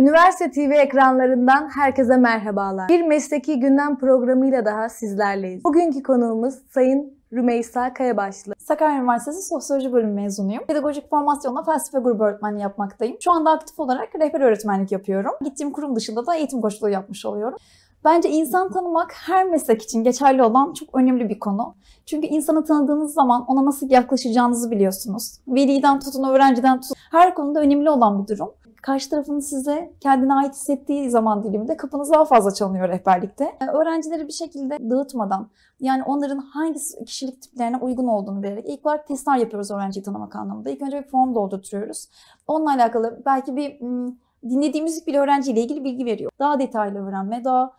Üniversite TV ekranlarından herkese merhabalar. Bir mesleki gündem programıyla daha sizlerleyiz. Bugünkü konuğumuz Sayın Rümeysa Kayabaşlı. Sakarya Üniversitesi Sosyoloji Bölümü mezunuyum. Pedagojik formasyonla felsefe grubu öğretmenliği yapmaktayım. Şu anda aktif olarak rehber öğretmenlik yapıyorum. Gittiğim kurum dışında da eğitim koçluğu yapmış oluyorum. Bence insan tanımak her meslek için geçerli olan çok önemli bir konu. Çünkü insanı tanıdığınız zaman ona nasıl yaklaşacağınızı biliyorsunuz. Veliden tutun, öğrenciden tutun. Her konuda önemli olan bir durum karşı tarafın size kendine ait hissettiği zaman diliminde kapınız daha fazla çalınıyor rehberlikte. Ee, öğrencileri bir şekilde dağıtmadan yani onların hangi kişilik tiplerine uygun olduğunu vererek ilk olarak testler yapıyoruz öğrenciyi tanımak anlamında. İlk önce bir form doldurtuyoruz. Onunla alakalı belki bir hmm, dinlediğimiz müzik bile öğrenciyle ilgili bilgi veriyor. Daha detaylı öğrenme, daha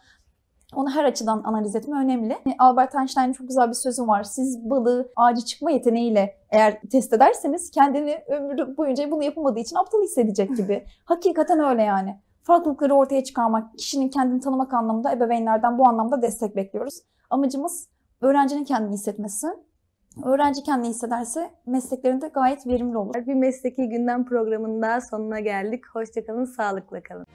onu her açıdan analiz etme önemli. Hani Albert Einstein'ın çok güzel bir sözü var. Siz balığı ağacı çıkma yeteneğiyle eğer test ederseniz kendini ömür boyunca bunu yapamadığı için aptal hissedecek gibi. Hakikaten öyle yani. Farklılıkları ortaya çıkarmak, kişinin kendini tanımak anlamında ebeveynlerden bu anlamda destek bekliyoruz. Amacımız öğrencinin kendini hissetmesi, Öğrenci kendini hissederse mesleklerinde gayet verimli olur. Bir mesleki gündem programında sonuna geldik. Hoşçakalın, sağlıkla kalın.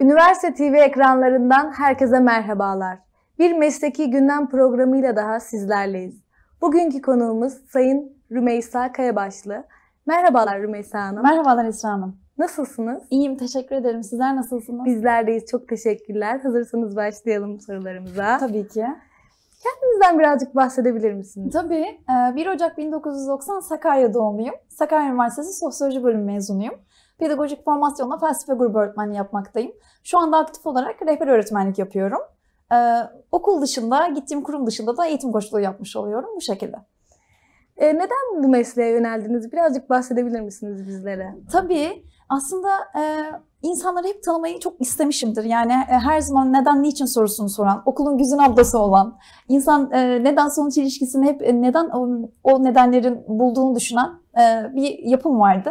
Üniversite TV ekranlarından herkese merhabalar. Bir mesleki gündem programıyla daha sizlerleyiz. Bugünkü konuğumuz Sayın Rümeysa Kayabaşlı. Merhabalar Rümeysa Hanım. Merhabalar Esra Hanım. Nasılsınız? İyiyim, teşekkür ederim. Sizler nasılsınız? Bizler deyiz, çok teşekkürler. Hazırsanız başlayalım sorularımıza. Tabii ki. Kendinizden birazcık bahsedebilir misiniz? Tabii. 1 ee, Ocak 1990 Sakarya doğumluyum. Sakarya Üniversitesi Sosyoloji Bölümü mezunuyum. Pedagojik formasyonla felsefe grubu öğretmenliği yapmaktayım. Şu anda aktif olarak rehber öğretmenlik yapıyorum. Ee, okul dışında, gittiğim kurum dışında da eğitim koçluğu yapmış oluyorum bu şekilde. E, neden bu mesleğe yöneldiniz? Birazcık bahsedebilir misiniz bizlere? Tabii. Aslında e, insanları hep tanımayı çok istemişimdir. Yani e, her zaman neden, niçin sorusunu soran, okulun güzün ablası olan, insan e, neden sonuç ilişkisini hep e, neden o, o nedenlerin bulduğunu düşünen e, bir yapım vardı.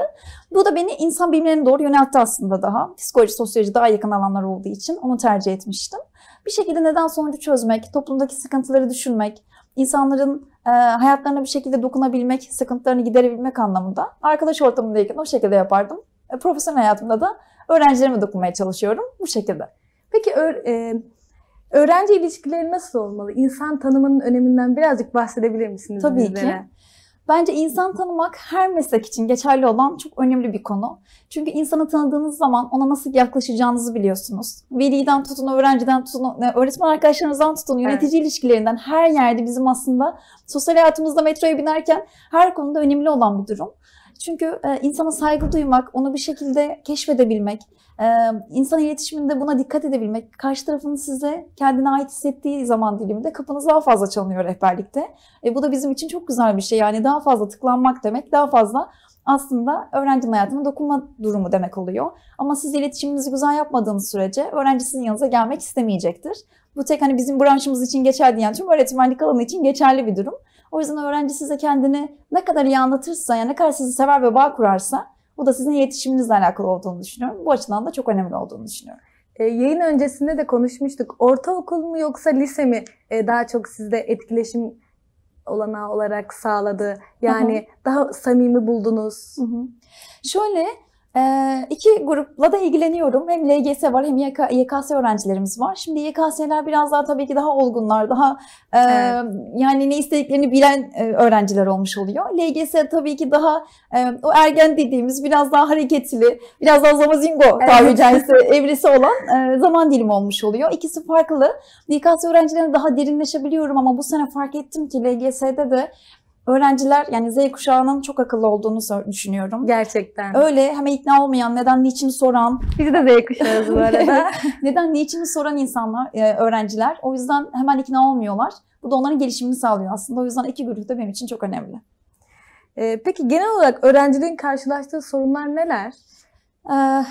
Bu da beni insan bilimlerine doğru yöneltti aslında daha. Psikoloji, sosyoloji daha yakın alanlar olduğu için onu tercih etmiştim. Bir şekilde neden sonucu çözmek, toplumdaki sıkıntıları düşünmek, insanların e, hayatlarına bir şekilde dokunabilmek, sıkıntılarını giderebilmek anlamında arkadaş ortamındayken o şekilde yapardım. E, profesyonel hayatımda da öğrencilerime dokunmaya çalışıyorum bu şekilde. Peki öğrenci ilişkileri nasıl olmalı? İnsan tanımının öneminden birazcık bahsedebilir misiniz Tabii bizlere? ki. Bence insan tanımak her meslek için geçerli olan çok önemli bir konu. Çünkü insanı tanıdığınız zaman ona nasıl yaklaşacağınızı biliyorsunuz. Veliden tutun, öğrenciden tutun, öğretmen arkadaşlarınızdan tutun, yönetici evet. ilişkilerinden her yerde bizim aslında sosyal hayatımızda metroya binerken her konuda önemli olan bir durum. Çünkü e, insana saygı duymak, onu bir şekilde keşfedebilmek, ee, insan iletişiminde buna dikkat edebilmek, karşı tarafın size kendine ait hissettiği zaman diliminde kapınız daha fazla çalınıyor rehberlikte. E, bu da bizim için çok güzel bir şey. Yani daha fazla tıklanmak demek, daha fazla aslında öğrencinin hayatına dokunma durumu demek oluyor. Ama siz iletişiminizi güzel yapmadığınız sürece öğrenci sizin yanınıza gelmek istemeyecektir. Bu tek hani bizim branşımız için geçerli yani tüm öğretmenlik alanı için geçerli bir durum. O yüzden öğrenci size kendini ne kadar iyi anlatırsa, yani ne kadar sizi sever ve bağ kurarsa bu da sizin iletişiminizle alakalı olduğunu düşünüyorum. Bu açıdan da çok önemli olduğunu düşünüyorum. E, yayın öncesinde de konuşmuştuk. Ortaokul mu yoksa lise mi e, daha çok sizde etkileşim olanağı olarak sağladı? Yani Hı-hı. daha samimi buldunuz? Hı-hı. Şöyle ee, iki grupla da ilgileniyorum. Hem LGS var hem YK, YKS öğrencilerimiz var. Şimdi YKS'ler biraz daha tabii ki daha olgunlar, daha e, evet. yani ne istediklerini bilen e, öğrenciler olmuş oluyor. LGS tabii ki daha e, o ergen dediğimiz biraz daha hareketli, biraz daha zamazingo evet. tabiri caizse evresi olan e, zaman dilimi olmuş oluyor. İkisi farklı. YKS öğrencilerine daha derinleşebiliyorum ama bu sene fark ettim ki LGS'de de öğrenciler yani Z kuşağının çok akıllı olduğunu düşünüyorum. Gerçekten. Öyle hemen ikna olmayan, neden niçin soran. Biz de Z kuşağız bu arada. neden niçin soran insanlar, e, öğrenciler. O yüzden hemen ikna olmuyorlar. Bu da onların gelişimini sağlıyor aslında. O yüzden iki grup da benim için çok önemli. Ee, peki genel olarak öğrencilerin karşılaştığı sorunlar neler? Ee,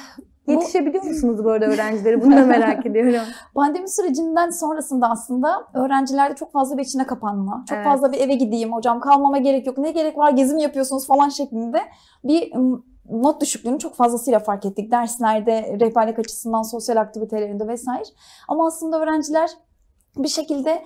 Yetişebiliyor musunuz bu arada öğrencileri? Bunu da merak ediyorum. Pandemi sürecinden sonrasında aslında öğrencilerde çok fazla bir içine kapanma. Çok evet. fazla bir eve gideyim hocam kalmama gerek yok. Ne gerek var gezim yapıyorsunuz falan şeklinde bir not düşüklüğünü çok fazlasıyla fark ettik. Derslerde, rehberlik açısından, sosyal aktivitelerinde vesaire. Ama aslında öğrenciler bir şekilde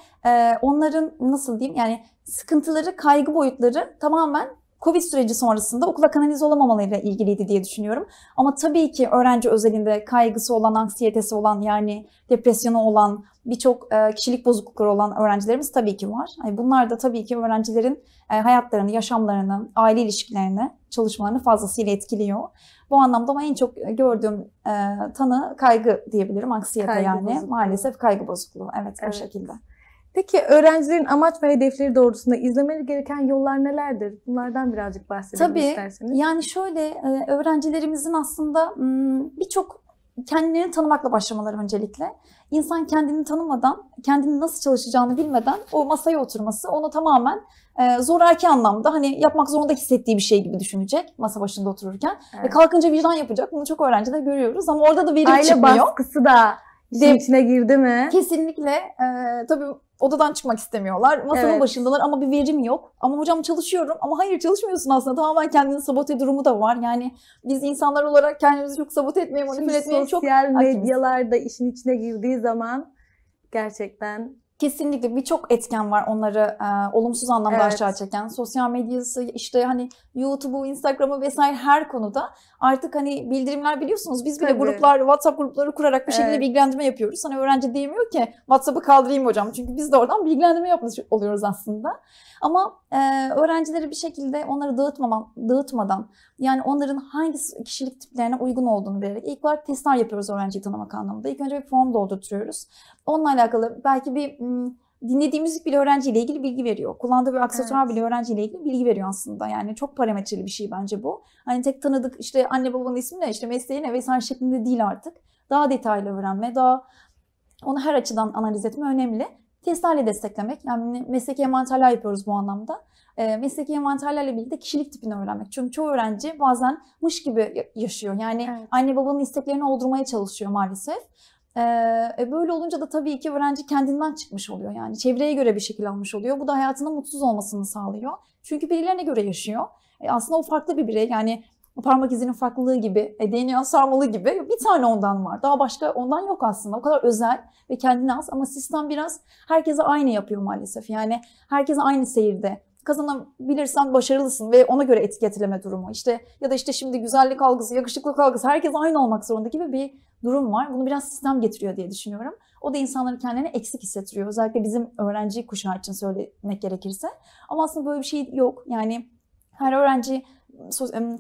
onların nasıl diyeyim yani sıkıntıları, kaygı boyutları tamamen Covid süreci sonrasında okula kanalize olamamalarıyla ilgiliydi diye düşünüyorum. Ama tabii ki öğrenci özelinde kaygısı olan, anksiyetesi olan yani depresyonu olan, birçok e, kişilik bozuklukları olan öğrencilerimiz tabii ki var. Bunlar da tabii ki öğrencilerin e, hayatlarını, yaşamlarını, aile ilişkilerini, çalışmalarını fazlasıyla etkiliyor. Bu anlamda ama en çok gördüğüm e, tanı kaygı diyebilirim, anksiyete kaygı yani. Bozukluğu. Maalesef kaygı bozukluğu. Evet, evet. o şekilde. Peki öğrencilerin amaç ve hedefleri doğrultusunda izlemeli gereken yollar nelerdir? Bunlardan birazcık bahsedelim Tabii, isterseniz. Tabii. Yani şöyle e, öğrencilerimizin aslında birçok kendini tanımakla başlamaları öncelikle. İnsan kendini tanımadan, kendini nasıl çalışacağını bilmeden o masaya oturması onu tamamen e, zoraki anlamda hani yapmak zorunda hissettiği bir şey gibi düşünecek masa başında otururken. E, evet. kalkınca vicdan yapacak. Bunu çok öğrencide görüyoruz ama orada da verim Aile çıkmıyor. Aile baskısı da işin içine girdi mi? Kesinlikle. E, tabii odadan çıkmak istemiyorlar. Masanın evet. başındalar ama bir verim yok. Ama hocam çalışıyorum ama hayır çalışmıyorsun aslında. Tamamen kendini sabote durumu da var. Yani biz insanlar olarak kendimizi çok sabote etmeye, manipüle etmeye çok... Sosyal medyalarda işin içine girdiği zaman gerçekten Kesinlikle birçok etken var onları e, olumsuz anlamda evet. aşağı çeken. Sosyal medyası işte hani YouTube'u, Instagram'ı vesaire her konuda artık hani bildirimler biliyorsunuz biz bile Tabii. gruplar, WhatsApp grupları kurarak bir şekilde evet. bilgilendirme yapıyoruz. Hani öğrenci diyemiyor ki WhatsApp'ı kaldırayım hocam çünkü biz de oradan bilgilendirme yapmış oluyoruz aslında. Ama e, öğrencileri bir şekilde onları dağıtmadan dağıtmadan yani onların hangi kişilik tiplerine uygun olduğunu vererek ilk olarak testler yapıyoruz öğrenciyi tanımak anlamında. İlk önce bir form doldurtuyoruz. Onunla alakalı belki bir dinlediğimiz müzik bile öğrenciyle ilgili bilgi veriyor. Kullandığı bir aksesuar evet. bile öğrenciyle ilgili bilgi veriyor aslında. Yani çok parametreli bir şey bence bu. Hani tek tanıdık işte anne babanın ismi ne, işte mesleği ne vesaire şeklinde değil artık. Daha detaylı öğrenme, daha onu her açıdan analiz etme önemli testlerle desteklemek. Yani hani mesleki envanterler yapıyoruz bu anlamda. E, mesleki envanterlerle birlikte kişilik tipini öğrenmek. Çünkü çoğu öğrenci bazen mış gibi yaşıyor. Yani evet. anne babanın isteklerini oldurmaya çalışıyor maalesef. Ee, e, böyle olunca da tabii ki öğrenci kendinden çıkmış oluyor. Yani çevreye göre bir şekil almış oluyor. Bu da hayatının mutsuz olmasını sağlıyor. Çünkü birilerine göre yaşıyor. E, aslında o farklı bir birey. Yani parmak izinin farklılığı gibi, e, DNA sarmalı gibi bir tane ondan var. Daha başka ondan yok aslında. O kadar özel ve kendine az ama sistem biraz herkese aynı yapıyor maalesef. Yani herkese aynı seyirde kazanabilirsen başarılısın ve ona göre etiketleme durumu. İşte ya da işte şimdi güzellik algısı, yakışıklılık algısı herkes aynı olmak zorunda gibi bir durum var. Bunu biraz sistem getiriyor diye düşünüyorum. O da insanları kendilerine eksik hissettiriyor. Özellikle bizim öğrenci kuşağı için söylemek gerekirse. Ama aslında böyle bir şey yok. Yani her öğrenci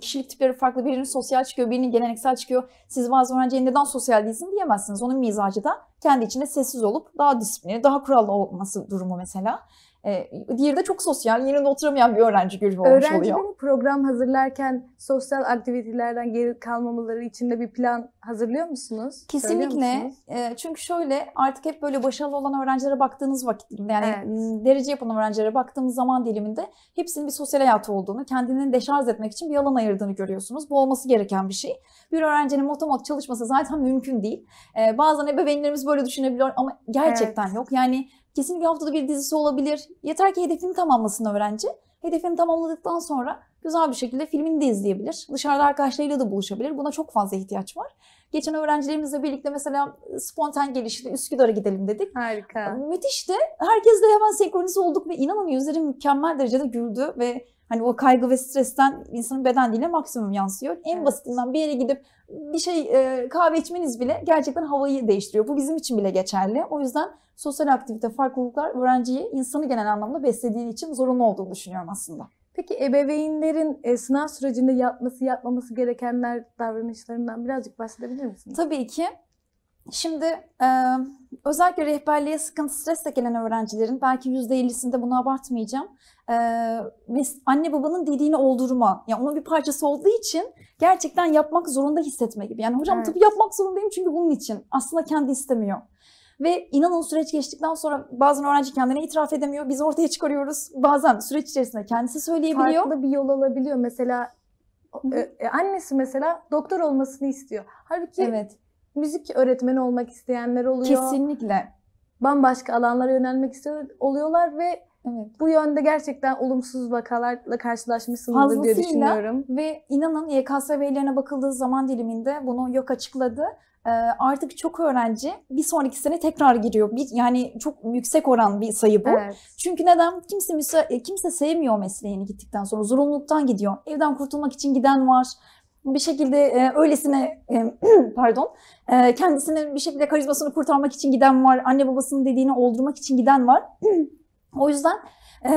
kişilik tipleri farklı. Birinin sosyal çıkıyor, birinin geleneksel çıkıyor. Siz bazı öğrenciye neden sosyal değilsin diyemezsiniz. Onun mizacı da kendi içinde sessiz olup daha disiplinli, daha kurallı olması durumu mesela. E, diğeri de çok sosyal, yerinde oturamayan bir öğrenci grubu olmuş Öğrencilerin oluyor. Öğrencilerin program hazırlarken sosyal aktivitelerden geri kalmamaları için de bir plan hazırlıyor musunuz? Kesinlikle. Musunuz? Ee, çünkü şöyle artık hep böyle başarılı olan öğrencilere baktığınız vakit, yani evet. derece yapan öğrencilere baktığımız zaman diliminde hepsinin bir sosyal hayatı olduğunu, kendini deşarj etmek için bir alan ayırdığını görüyorsunuz. Bu olması gereken bir şey. Bir öğrencinin motomot çalışması zaten mümkün değil. Ee, bazen ebeveynlerimiz böyle düşünebiliyor ama gerçekten evet. yok. Yani Kesinlikle haftada bir dizisi olabilir. Yeter ki hedefini tamamlasın öğrenci. Hedefini tamamladıktan sonra güzel bir şekilde filmini de izleyebilir. Dışarıda arkadaşlarıyla da buluşabilir. Buna çok fazla ihtiyaç var. Geçen öğrencilerimizle birlikte mesela ıı, spontan gelişti Üsküdar'a gidelim dedik. Harika. Müthişti. Herkesle hemen senkronize olduk ve inanın yüzleri mükemmel derecede güldü ve Hani o kaygı ve stresten insanın beden diline maksimum yansıyor. En evet. basitinden bir yere gidip bir şey e, kahve içmeniz bile gerçekten havayı değiştiriyor. Bu bizim için bile geçerli. O yüzden sosyal aktivite, farklılıklar öğrenciyi insanı genel anlamda beslediği için zorunlu olduğunu düşünüyorum aslında. Peki ebeveynlerin e, sınav sürecinde yapması, yapmaması gerekenler davranışlarından birazcık bahsedebilir misiniz? Tabii ki. Şimdi e, özellikle rehberliğe sıkıntı stresle gelen öğrencilerin belki %50'sinde bunu abartmayacağım. E, anne babanın dediğini oldurma. Yani onun bir parçası olduğu için gerçekten yapmak zorunda hissetme gibi. Yani hocam evet. tabii yapmak zorundayım çünkü bunun için. Aslında kendi istemiyor. Ve inanın süreç geçtikten sonra bazen öğrenci kendine itiraf edemiyor. Biz ortaya çıkarıyoruz. Bazen süreç içerisinde kendisi söyleyebiliyor. Farklı bir yol alabiliyor. Mesela e, e, annesi mesela doktor olmasını istiyor. Halbuki evet müzik öğretmeni olmak isteyenler oluyor. Kesinlikle. Bambaşka alanlara yönelmek istiyor oluyorlar ve Evet. Bu yönde gerçekten olumsuz vakalarla karşılaşmışsınızdır diye düşünüyorum. Ve inanın YKS verilerine bakıldığı zaman diliminde bunu yok açıkladı. Ee, artık çok öğrenci bir sonraki sene tekrar giriyor. Bir, yani çok yüksek oran bir sayı bu. Evet. Çünkü neden? Kimse müsa- e, kimse sevmiyor mesleğini gittikten sonra. Zorunluluktan gidiyor. Evden kurtulmak için giden var bir şekilde e, öylesine e, pardon e, kendisinin bir şekilde karizmasını kurtarmak için giden var. Anne babasının dediğini oldurmak için giden var. o yüzden e,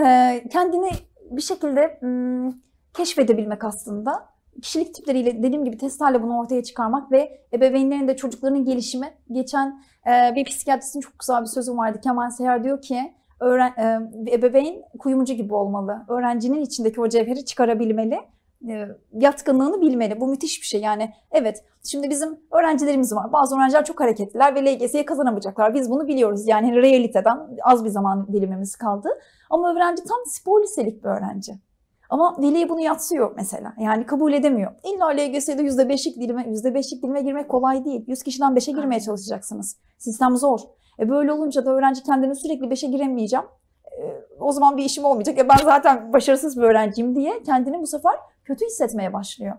kendini bir şekilde m, keşfedebilmek aslında kişilik tipleriyle dediğim gibi testlerle bunu ortaya çıkarmak ve ebeveynlerin de çocukların gelişimi. Geçen e, bir psikiyatristin çok güzel bir sözü vardı. Kemal Seher diyor ki öğren, e, ebeveyn kuyumcu gibi olmalı. Öğrencinin içindeki o cevheri çıkarabilmeli. E, yatkınlığını bilmeli. Bu müthiş bir şey. Yani evet şimdi bizim öğrencilerimiz var. Bazı öğrenciler çok hareketliler ve LGS'ye kazanamayacaklar. Biz bunu biliyoruz. Yani realiteden az bir zaman dilimimiz kaldı. Ama öğrenci tam spor liselik bir öğrenci. Ama dili bunu yatsıyor mesela. Yani kabul edemiyor. İlla LGS'de beşlik dilime, yüzde beşlik dilime girmek kolay değil. yüz kişiden beşe girmeye çalışacaksınız. Sistem zor. E böyle olunca da öğrenci kendini sürekli beşe giremeyeceğim e, o zaman bir işim olmayacak. Ya e, ben zaten başarısız bir öğrenciyim diye kendini bu sefer kötü hissetmeye başlıyor.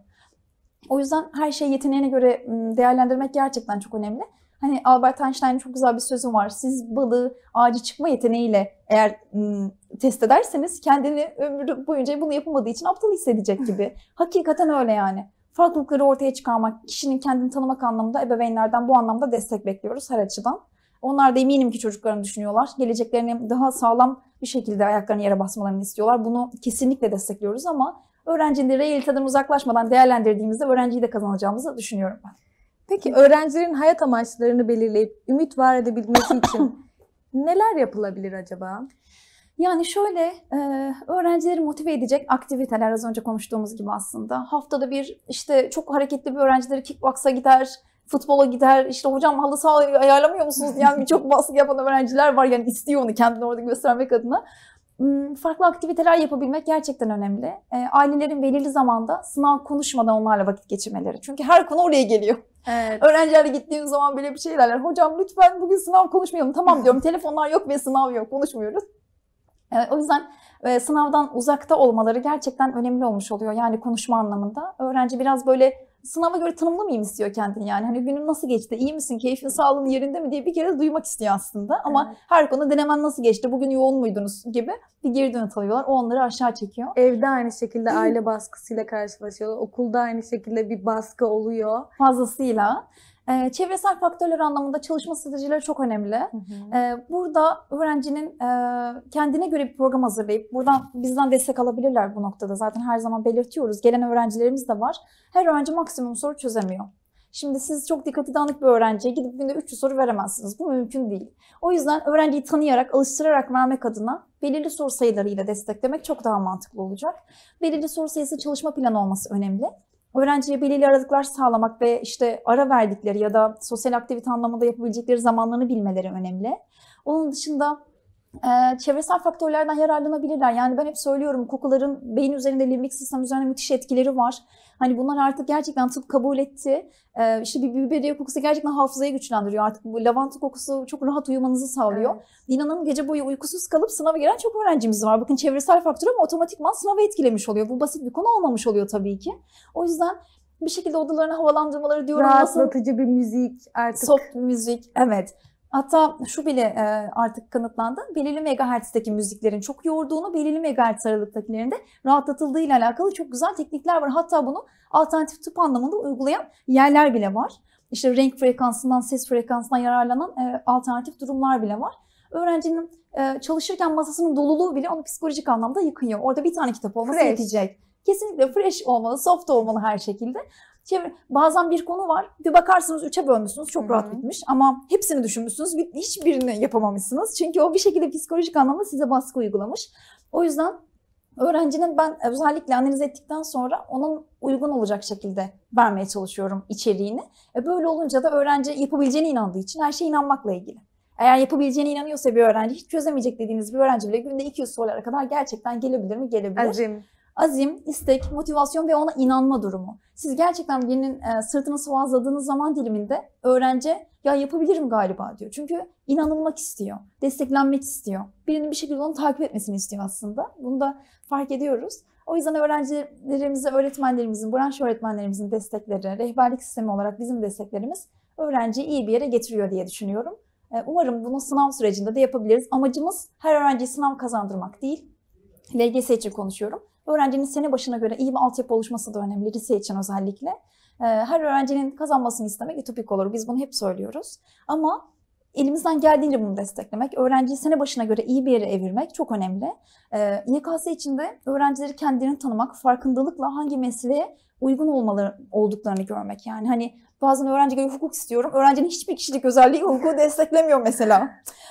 O yüzden her şeyi yeteneğine göre değerlendirmek gerçekten çok önemli. Hani Albert Einstein'ın çok güzel bir sözü var. Siz balığı ağacı çıkma yeteneğiyle eğer ım, test ederseniz kendini ömür boyunca bunu yapamadığı için aptal hissedecek gibi. Hakikaten öyle yani. Farklılıkları ortaya çıkarmak, kişinin kendini tanımak anlamında ebeveynlerden bu anlamda destek bekliyoruz her açıdan. Onlar da eminim ki çocuklarını düşünüyorlar. Geleceklerini daha sağlam bir şekilde ayaklarını yere basmalarını istiyorlar. Bunu kesinlikle destekliyoruz ama öğrencinin realiteden uzaklaşmadan değerlendirdiğimizde öğrenciyi de kazanacağımızı düşünüyorum ben. Peki öğrencilerin hayat amaçlarını belirleyip ümit var edebilmesi için neler yapılabilir acaba? Yani şöyle e, öğrencileri motive edecek aktiviteler az önce konuştuğumuz gibi aslında. Haftada bir işte çok hareketli bir öğrencileri kickboksa gider, futbola gider, işte hocam halı sağ ayarlamıyor musunuz diyen yani birçok baskı yapan öğrenciler var. Yani istiyor onu kendini orada göstermek adına. Hmm, farklı aktiviteler yapabilmek gerçekten önemli. Ee, ailelerin belirli zamanda sınav konuşmadan onlarla vakit geçirmeleri. Çünkü her konu oraya geliyor. Evet. Öğrencilerle gittiğim zaman bile bir şey derler. Hocam lütfen bugün sınav konuşmayalım. Tamam diyorum telefonlar yok ve sınav yok konuşmuyoruz. Ee, o yüzden e, sınavdan uzakta olmaları gerçekten önemli olmuş oluyor. Yani konuşma anlamında. Öğrenci biraz böyle sınava göre tanımlamayayım istiyor kendini yani. Hani günün nasıl geçti, iyi misin, keyfin, sağlığın yerinde mi diye bir kere duymak istiyor aslında. Ama evet. her konuda denemen nasıl geçti, bugün yoğun muydunuz gibi bir geri dönüt alıyorlar. O onları aşağı çekiyor. Evde aynı şekilde aile baskısıyla karşılaşıyorlar. Okulda aynı şekilde bir baskı oluyor. Fazlasıyla. Ee, çevresel faktörler anlamında çalışma stratejileri çok önemli. Hı hı. Ee, burada öğrencinin e, kendine göre bir program hazırlayıp buradan bizden destek alabilirler bu noktada. Zaten her zaman belirtiyoruz. Gelen öğrencilerimiz de var. Her öğrenci maksimum soru çözemiyor. Şimdi siz çok dikkatli dağınık bir öğrenciye gidip günde 300 soru veremezsiniz. Bu mümkün değil. O yüzden öğrenciyi tanıyarak, alıştırarak vermek adına belirli soru sayılarıyla desteklemek çok daha mantıklı olacak. Belirli soru sayısı çalışma planı olması önemli öğrenciye belirli aralıklar sağlamak ve işte ara verdikleri ya da sosyal aktivite anlamında yapabilecekleri zamanlarını bilmeleri önemli. Onun dışında e, çevresel faktörlerden yararlanabilirler. Yani ben hep söylüyorum kokuların beyin üzerinde, limbik sistem üzerinde müthiş etkileri var. Hani bunlar artık gerçekten tıp kabul etti. E, işte bir biberiye kokusu gerçekten hafızayı güçlendiriyor. Artık bu lavanta kokusu çok rahat uyumanızı sağlıyor. Evet. İnanın gece boyu uykusuz kalıp sınava giren çok öğrencimiz var. Bakın çevresel faktör ama otomatikman sınavı etkilemiş oluyor. Bu basit bir konu olmamış oluyor tabii ki. O yüzden bir şekilde odalarını havalandırmaları diyorum. Rahatlatıcı nasıl? bir müzik artık. Soft bir müzik. Evet. Hatta şu bile e, artık kanıtlandı. Belirli megahertz'teki müziklerin çok yorduğunu, belirli megahertz aralıktakilerinde ile alakalı çok güzel teknikler var. Hatta bunu alternatif tıp anlamında uygulayan yerler bile var. İşte renk frekansından, ses frekansından yararlanan e, alternatif durumlar bile var. Öğrencinin e, çalışırken masasının doluluğu bile onu psikolojik anlamda yıkıyor. Orada bir tane kitap olması Fresh. yetecek. Kesinlikle fresh olmalı, soft olmalı her şekilde. Çevir. Bazen bir konu var. Bir bakarsınız üçe bölmüşsünüz. Çok Hı-hı. rahat bitmiş. Ama hepsini düşünmüşsünüz. Hiçbirini yapamamışsınız. Çünkü o bir şekilde psikolojik anlamda size baskı uygulamış. O yüzden öğrencinin ben özellikle analiz ettikten sonra onun uygun olacak şekilde vermeye çalışıyorum içeriğini. E böyle olunca da öğrenci yapabileceğine inandığı için her şey inanmakla ilgili. Eğer yapabileceğine inanıyorsa bir öğrenci, hiç çözemeyecek dediğiniz bir öğrenci bile günde 200 sorulara kadar gerçekten gelebilir mi? Gelebilir. Azim. Azim, istek, motivasyon ve ona inanma durumu. Siz gerçekten birinin e, sırtını sıvazladığınız zaman diliminde öğrenci ya yapabilirim galiba diyor. Çünkü inanılmak istiyor, desteklenmek istiyor. Birinin bir şekilde onu takip etmesini istiyor aslında. Bunu da fark ediyoruz. O yüzden öğrencilerimize, öğretmenlerimizin, branş öğretmenlerimizin destekleri, rehberlik sistemi olarak bizim desteklerimiz öğrenciyi iyi bir yere getiriyor diye düşünüyorum. E, umarım bunu sınav sürecinde de yapabiliriz. Amacımız her öğrenciyi sınav kazandırmak değil. LGS için konuşuyorum. Öğrencinin sene başına göre iyi bir altyapı oluşması da önemli lise için özellikle. Ee, her öğrencinin kazanmasını istemek ütopik olur. Biz bunu hep söylüyoruz. Ama elimizden geldiğince bunu desteklemek, öğrenciyi sene başına göre iyi bir yere evirmek çok önemli. YKS ee, de öğrencileri kendilerini tanımak, farkındalıkla hangi mesleğe uygun olmaları olduklarını görmek. Yani hani bazen öğrenci geliyor hukuk istiyorum. Öğrencinin hiçbir kişilik özelliği hukuku desteklemiyor mesela.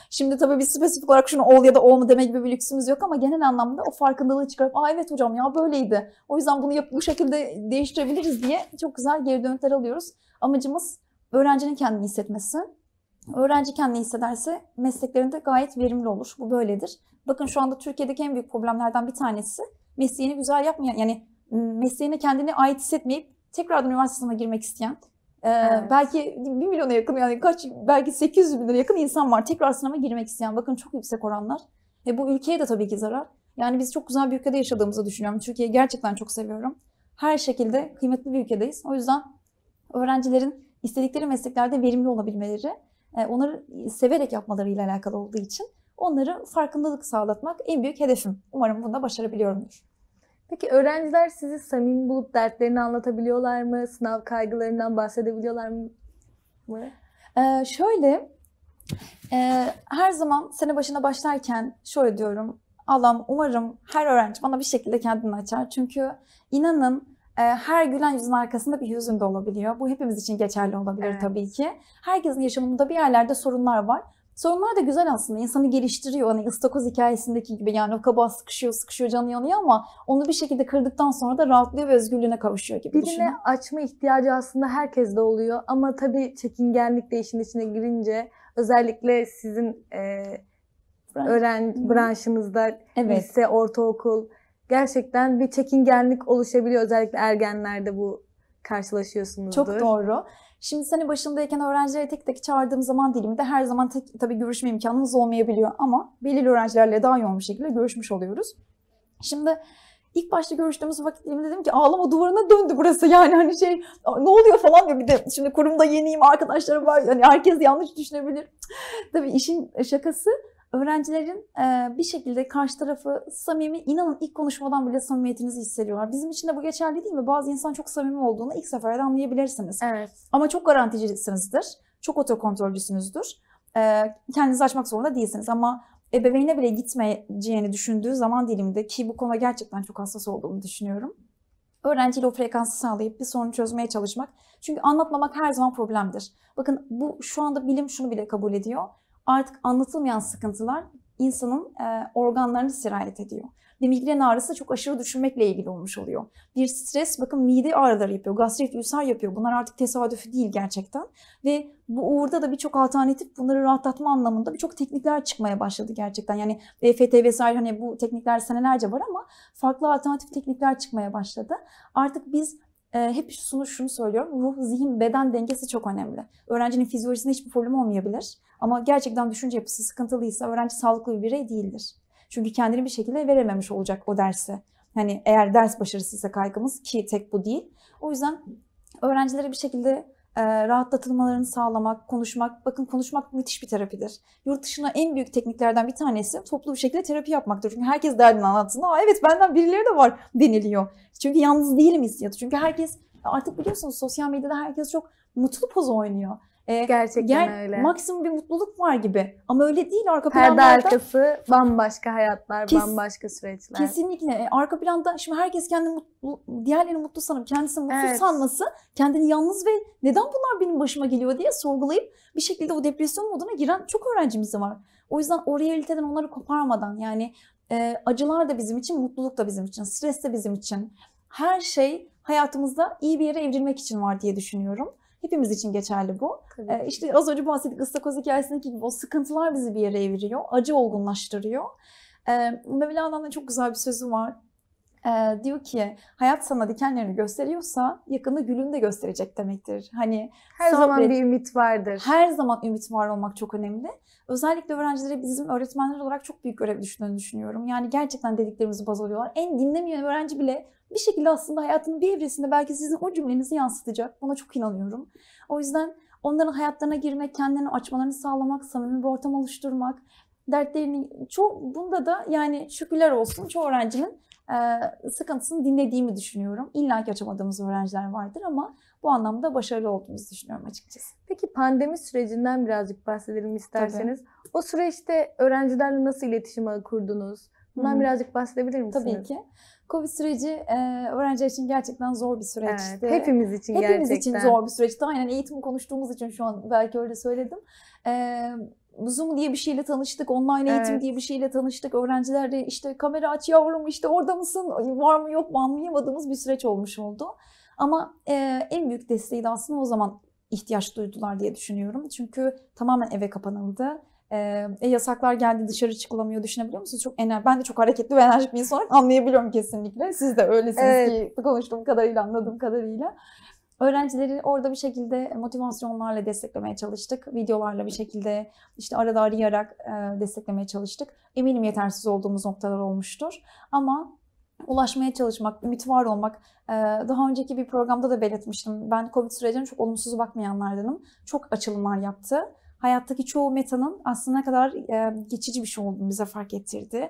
Şimdi tabii biz spesifik olarak şunu ol ya da olma deme gibi bir lüksümüz yok ama genel anlamda o farkındalığı çıkarıp aa evet hocam ya böyleydi. O yüzden bunu yap bu şekilde değiştirebiliriz diye çok güzel geri dönütler alıyoruz. Amacımız öğrencinin kendini hissetmesi. Öğrenci kendini hissederse mesleklerinde gayet verimli olur. Bu böyledir. Bakın şu anda Türkiye'deki en büyük problemlerden bir tanesi mesleğini güzel yapmayan yani mesleğine kendini ait hissetmeyip tekrardan üniversite sınavına girmek isteyen e, evet. Belki 1 milyona yakın yani kaç belki 800 milyona yakın insan var tekrar sınava girmek isteyen. Bakın çok yüksek oranlar. Ve bu ülkeye de tabii ki zarar. Yani biz çok güzel bir ülkede yaşadığımızı düşünüyorum. Türkiye'yi gerçekten çok seviyorum. Her şekilde kıymetli bir ülkedeyiz. O yüzden öğrencilerin istedikleri mesleklerde verimli olabilmeleri, e, onları severek yapmalarıyla alakalı olduğu için onları farkındalık sağlatmak en büyük hedefim. Umarım bunu da başarabiliyorumdur. Peki öğrenciler sizi samimi bulup dertlerini anlatabiliyorlar mı? Sınav kaygılarından bahsedebiliyorlar mı? Ee, şöyle, e, her zaman sene başına başlarken şöyle diyorum. Allah'ım umarım her öğrenci bana bir şekilde kendini açar. Çünkü inanın e, her gülen yüzün arkasında bir hüzün de olabiliyor. Bu hepimiz için geçerli olabilir evet. tabii ki. Herkesin yaşamında bir yerlerde sorunlar var. Sorunlar da güzel aslında. İnsanı geliştiriyor. Hani ıstakoz hikayesindeki gibi yani o kabuğa sıkışıyor, sıkışıyor, canı yanıyor ama onu bir şekilde kırdıktan sonra da rahatlıyor ve özgürlüğüne kavuşuyor gibi Diline Birine açma ihtiyacı aslında herkeste oluyor ama tabii çekingenlik de işin içine girince özellikle sizin e, Branş. öğren branşınızda evet. lise, ortaokul gerçekten bir çekingenlik oluşabiliyor özellikle ergenlerde bu karşılaşıyorsunuzdur. Çok doğru. Şimdi sene başındayken öğrencileri tek tek çağırdığım zaman diliminde her zaman tek, tabii görüşme imkanımız olmayabiliyor ama belirli öğrencilerle daha yoğun bir şekilde görüşmüş oluyoruz. Şimdi ilk başta görüştüğümüz vakit dedim ki ağlama duvarına döndü burası yani hani şey ne oluyor falan diyor bir de şimdi kurumda yeniyim arkadaşlarım var yani herkes yanlış düşünebilir. Tabii işin şakası öğrencilerin e, bir şekilde karşı tarafı samimi, inanın ilk konuşmadan bile samimiyetinizi hissediyorlar. Bizim için de bu geçerli değil mi? Bazı insan çok samimi olduğunu ilk seferde anlayabilirsiniz. Evet. Ama çok garanticisinizdir, çok otokontrolcüsünüzdür. E, kendinizi açmak zorunda değilsiniz ama ebeveyne bile gitmeyeceğini düşündüğü zaman diliminde ki bu konuda gerçekten çok hassas olduğunu düşünüyorum. Öğrenciyle o frekansı sağlayıp bir sorunu çözmeye çalışmak. Çünkü anlatmamak her zaman problemdir. Bakın bu şu anda bilim şunu bile kabul ediyor artık anlatılmayan sıkıntılar insanın e, organlarını sirayet ediyor. Ve migren ağrısı çok aşırı düşünmekle ilgili olmuş oluyor. Bir stres bakın mide ağrıları yapıyor, gastrit ülser yapıyor. Bunlar artık tesadüfü değil gerçekten. Ve bu uğurda da birçok alternatif bunları rahatlatma anlamında birçok teknikler çıkmaya başladı gerçekten. Yani EFT vesaire hani bu teknikler senelerce var ama farklı alternatif teknikler çıkmaya başladı. Artık biz e, hep şunu şunu söylüyorum. Ruh, zihin, beden dengesi çok önemli. Öğrencinin fizyolojisinde hiçbir problem olmayabilir. Ama gerçekten düşünce yapısı sıkıntılıysa öğrenci sağlıklı bir birey değildir. Çünkü kendini bir şekilde verememiş olacak o derse. Hani eğer ders başarısıysa kaygımız ki tek bu değil. O yüzden öğrencilere bir şekilde ee, rahatlatılmalarını sağlamak, konuşmak. Bakın konuşmak müthiş bir terapidir. Yurt dışına en büyük tekniklerden bir tanesi toplu bir şekilde terapi yapmaktır. Çünkü herkes derdini anlatsın. Aa evet benden birileri de var deniliyor. Çünkü yalnız değilim hissiyatı. Çünkü herkes artık biliyorsunuz sosyal medyada herkes çok mutlu poz oynuyor. E, Gerçekten ger- öyle. Maksimum bir mutluluk var gibi. Ama öyle değil arka Perde planlarda. Perde arkası bambaşka hayatlar, kes- bambaşka süreçler. Kesinlikle. E, arka planda şimdi herkes kendini mutlu, diğerlerini mutlu sanıp kendisini mutlu evet. sanması, kendini yalnız ve neden bunlar benim başıma geliyor diye sorgulayıp bir şekilde o depresyon moduna giren çok öğrencimiz var. O yüzden o realiteden onları koparmadan yani e, acılar da bizim için, mutluluk da bizim için, stres de bizim için. Her şey hayatımızda iyi bir yere evrilmek için var diye düşünüyorum. Hepimiz için geçerli bu. Ee, işte az önce bahsettik ıstakoz hikayesindeki gibi o sıkıntılar bizi bir yere eviriyor. Acı olgunlaştırıyor. Ee, Mevlana'nın çok güzel bir sözü var e, diyor ki hayat sana dikenlerini gösteriyorsa yakında gülünü de gösterecek demektir. Hani her sabret, zaman bir ümit vardır. Her zaman ümit var olmak çok önemli. Özellikle öğrencilere bizim öğretmenler olarak çok büyük görev düşündüğünü düşünüyorum. Yani gerçekten dediklerimizi baz alıyorlar. En dinlemeyen öğrenci bile bir şekilde aslında hayatının bir evresinde belki sizin o cümlenizi yansıtacak. Buna çok inanıyorum. O yüzden onların hayatlarına girmek, kendilerini açmalarını sağlamak, samimi bir ortam oluşturmak, dertlerini çok bunda da yani şükürler olsun çoğu öğrencinin e, sıkıntısını dinlediğimi düşünüyorum. İlla ki açamadığımız öğrenciler vardır ama bu anlamda başarılı olduğumuzu düşünüyorum açıkçası. Peki pandemi sürecinden birazcık bahsedelim isterseniz. Tabii. O süreçte öğrencilerle nasıl iletişim ağı kurdunuz? Bundan hmm. birazcık bahsedebilir misiniz? Tabii ki. Covid süreci e, öğrenciler için gerçekten zor bir süreçti. Evet, hepimiz için hepimiz gerçekten. Hepimiz için zor bir süreçti. Aynen eğitimi konuştuğumuz için şu an belki öyle söyledim. E, Zoom diye bir şeyle tanıştık, online eğitim diye bir şeyle tanıştık. Öğrencilerle işte kamera aç yavrum işte orada mısın, var mı yok mu anlayamadığımız bir süreç olmuş oldu. Ama e, en büyük desteği de aslında o zaman ihtiyaç duydular diye düşünüyorum. Çünkü tamamen eve kapanıldı. E, e yasaklar geldi dışarı çıkılamıyor düşünebiliyor musunuz? Çok ener ben de çok hareketli ve enerjik bir insan anlayabiliyorum kesinlikle. Siz de öylesiniz evet. ki konuştuğum kadarıyla anladığım kadarıyla. Öğrencileri orada bir şekilde motivasyonlarla desteklemeye çalıştık. Videolarla bir şekilde işte arada arayarak e, desteklemeye çalıştık. Eminim yetersiz olduğumuz noktalar olmuştur. Ama ulaşmaya çalışmak, ümit var olmak. E, daha önceki bir programda da belirtmiştim. Ben COVID sürecine çok olumsuz bakmayanlardanım. Çok açılımlar yaptı hayattaki çoğu metanın aslında kadar e, geçici bir şey olduğunu bize fark ettirdi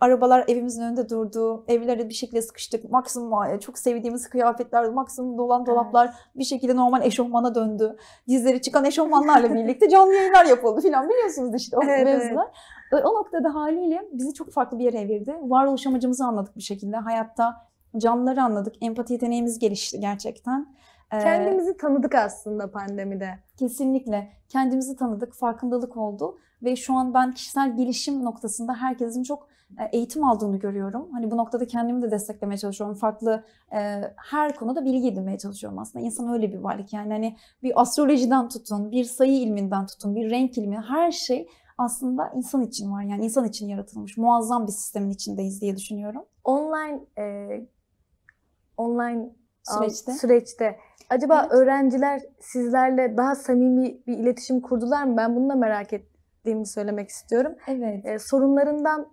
arabalar evimizin önünde durdu. Evleri bir şekilde sıkıştık. Maksimum e, çok sevdiğimiz kıyafetler, maksimum dolan dolaplar evet. bir şekilde normal eşofmana döndü. Dizleri çıkan eşofmanlarla birlikte canlı yayınlar yapıldı filan biliyorsunuz işte o evet, mevzular. Evet. O noktada haliyle bizi çok farklı bir yere evirdi. Varoluş amacımızı anladık bir şekilde. Hayatta canlıları anladık. Empati yeteneğimiz gelişti gerçekten. E, Kendimizi tanıdık aslında pandemide. Kesinlikle. Kendimizi tanıdık, farkındalık oldu ve şu an ben kişisel gelişim noktasında herkesin çok e, eğitim aldığını görüyorum. Hani bu noktada kendimi de desteklemeye çalışıyorum. Farklı e, her konuda bilgi edinmeye çalışıyorum aslında. İnsan öyle bir varlık yani hani bir astrolojiden tutun, bir sayı ilminden tutun, bir renk ilmi her şey aslında insan için var. Yani insan için yaratılmış muazzam bir sistemin içindeyiz diye düşünüyorum. Online e, online um, süreçte. süreçte acaba evet. öğrenciler sizlerle daha samimi bir iletişim kurdular mı? Ben bunu da merak ettiğimi söylemek istiyorum. Evet. E, sorunlarından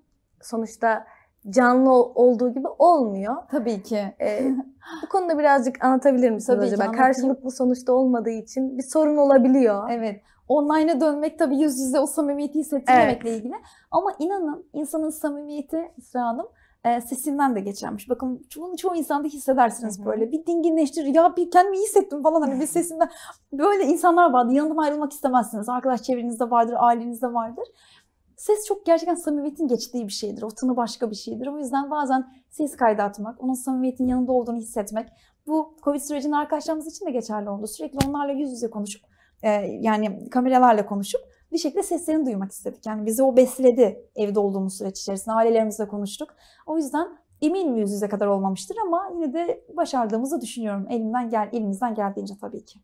sonuçta canlı olduğu gibi olmuyor. Tabii ki. Ee, bu konuda birazcık anlatabilir misiniz Tabii acaba? Anlatayım. Karşılıklı sonuçta olmadığı için bir sorun olabiliyor. Evet. Online'a dönmek tabii yüz yüze o samimiyeti hissettirmemekle evet. ilgili. Ama inanın insanın samimiyeti Sıra Hanım e, sesimden de geçermiş. Bakın bunu çoğu insanda hissedersiniz Hı-hı. böyle. Bir dinginleştir. Ya bir kendimi iyi hissettim falan hani bir sesinden Böyle insanlar vardı. Yanımdan ayrılmak istemezsiniz. Arkadaş çevrenizde vardır, ailenizde vardır. Ses çok gerçekten samimiyetin geçtiği bir şeydir. O tını başka bir şeydir. O yüzden bazen ses kaydı atmak, onun samimiyetin yanında olduğunu hissetmek. Bu Covid sürecinin arkadaşlarımız için de geçerli oldu. Sürekli onlarla yüz yüze konuşup, e, yani kameralarla konuşup bir şekilde seslerini duymak istedik. Yani bizi o besledi evde olduğumuz süreç içerisinde. Ailelerimizle konuştuk. O yüzden emin mi yüz yüze kadar olmamıştır ama yine de başardığımızı düşünüyorum. Elimden gel, elimizden geldiğince tabii ki.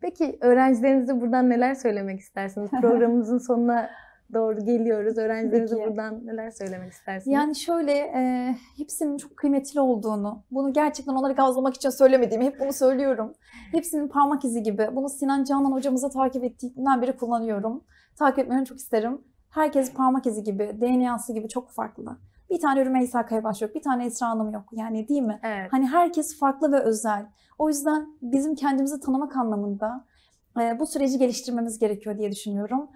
Peki öğrencilerinize buradan neler söylemek istersiniz? Programımızın sonuna doğru geliyoruz. Öğrencilerimize buradan neler söylemek istersiniz? Yani şöyle e, hepsinin çok kıymetli olduğunu, bunu gerçekten onları gazlamak için söylemediğimi hep bunu söylüyorum. Hepsinin parmak izi gibi. Bunu Sinan Canan hocamıza takip ettiğimden beri kullanıyorum. Takip etmeni çok isterim. Herkes parmak izi gibi, DNA'sı gibi çok farklı. Bir tane Rümeysa Kaybaş yok, bir tane Esra Hanım yok. Yani değil mi? Evet. Hani herkes farklı ve özel. O yüzden bizim kendimizi tanımak anlamında e, bu süreci geliştirmemiz gerekiyor diye düşünüyorum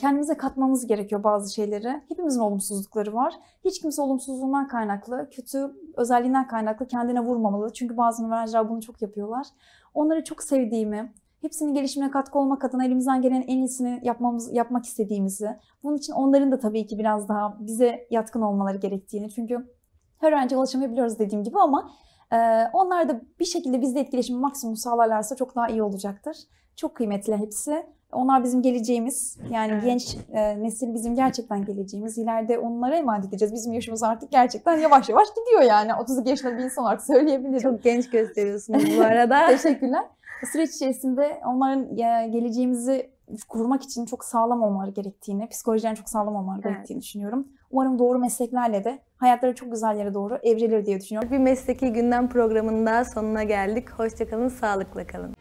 kendimize katmamız gerekiyor bazı şeyleri. Hepimizin olumsuzlukları var. Hiç kimse olumsuzluğundan kaynaklı, kötü özelliğinden kaynaklı kendine vurmamalı. Çünkü bazı öğrenciler bunu çok yapıyorlar. Onları çok sevdiğimi, hepsinin gelişimine katkı olmak adına elimizden gelen en iyisini yapmamız, yapmak istediğimizi, bunun için onların da tabii ki biraz daha bize yatkın olmaları gerektiğini. Çünkü her öğrenciye ulaşamayabiliyoruz dediğim gibi ama ee, onlar da bir şekilde bizle etkileşimi maksimum sağlarlarsa çok daha iyi olacaktır. Çok kıymetli hepsi. Onlar bizim geleceğimiz. Yani evet. genç e, nesil bizim gerçekten geleceğimiz. İleride onlara emanet edeceğiz. Bizim yaşımız artık gerçekten yavaş yavaş gidiyor yani. 30 yaşında bir insan olarak söyleyebilirim. Çok genç gösteriyorsunuz bu arada. Teşekkürler. Bu süreç içerisinde onların geleceğimizi kurmak için çok sağlam olmaları gerektiğini, psikolojiden çok sağlam olmaları evet. gerektiğini düşünüyorum. Umarım doğru mesleklerle de hayatları çok güzel yere doğru evrilir diye düşünüyorum. Bir Mesleki Gündem programında sonuna geldik. Hoşçakalın, sağlıkla kalın.